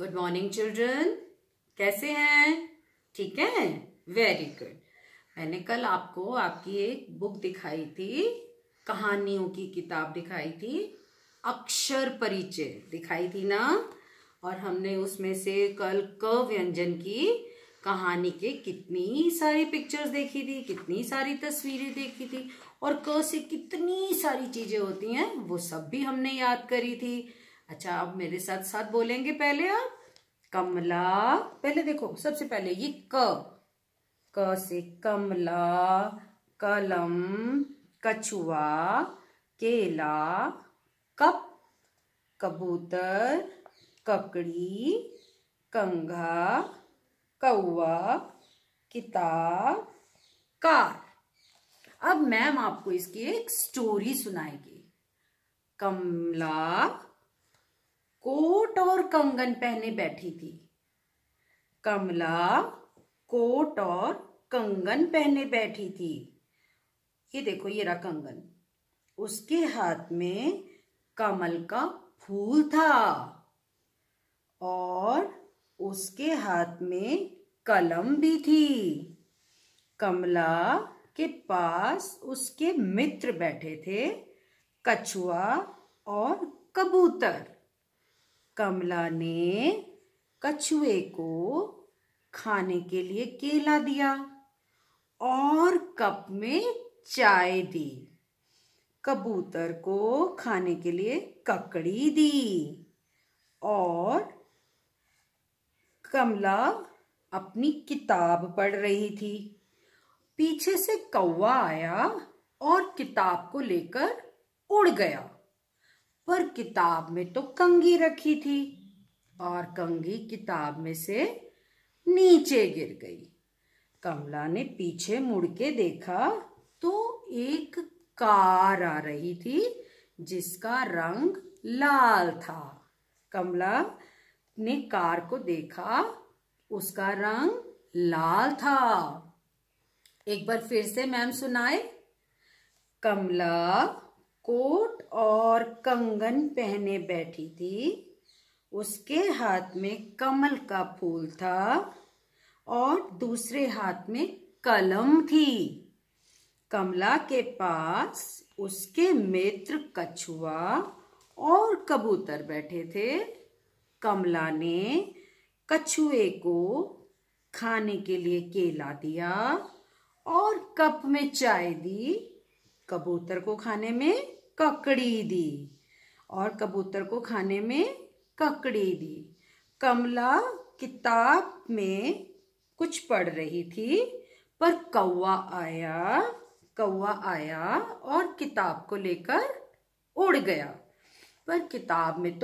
good morning children कैसे हैं ठीक है वेरी गुड मैंने कल आपको आपकी एक बुक दिखाई थी कहानियों की किताब दिखाई थी अक्षर परिचय दिखाई थी ना और हमने उसमें से कल क व्यंजन की कहानी के कितनी सारी पिक्चर्स देखी थी कितनी सारी तस्वीरें देखी थी और क से कितनी सारी चीज़ें होती हैं वो सब भी हमने याद करी थी अच्छा अब मेरे साथ साथ बोलेंगे पहले आप कमला पहले देखो सबसे पहले ये क क से कमला कलम कछुआ केला कप कबूतर ककड़ी कंघा कौआ किताब कार अब मैम आपको इसकी एक स्टोरी सुनाएगी कमला कोट और कंगन पहने बैठी थी कमला कोट और कंगन पहने बैठी थी ये देखो ये रहा कंगन उसके हाथ में कमल का फूल था और उसके हाथ में कलम भी थी कमला के पास उसके मित्र बैठे थे कछुआ और कबूतर कमला ने कछुए को खाने के लिए केला दिया और कप में चाय दी कबूतर को खाने के लिए ककड़ी दी और कमला अपनी किताब पढ़ रही थी पीछे से कौवा आया और किताब को लेकर उड़ गया पर किताब में तो कंगी रखी थी और कंगी किताब में से नीचे गिर गई कमला ने पीछे मुड़ के देखा तो एक कार आ रही थी जिसका रंग लाल था कमला ने कार को देखा उसका रंग लाल था एक बार फिर से मैम सुनाए कमला कोट और कंगन पहने बैठी थी उसके हाथ में कमल का फूल था और दूसरे हाथ में कलम थी कमला के पास उसके मित्र कछुआ और कबूतर बैठे थे कमला ने कछुए को खाने के लिए केला दिया और कप में चाय दी कबूतर को खाने में ककड़ी दी और कबूतर को खाने में ककड़ी दी कमला किताब में कुछ पढ़ रही थी पर कौवा आया कौवा आया और किताब को लेकर उड़ गया पर किताब में तो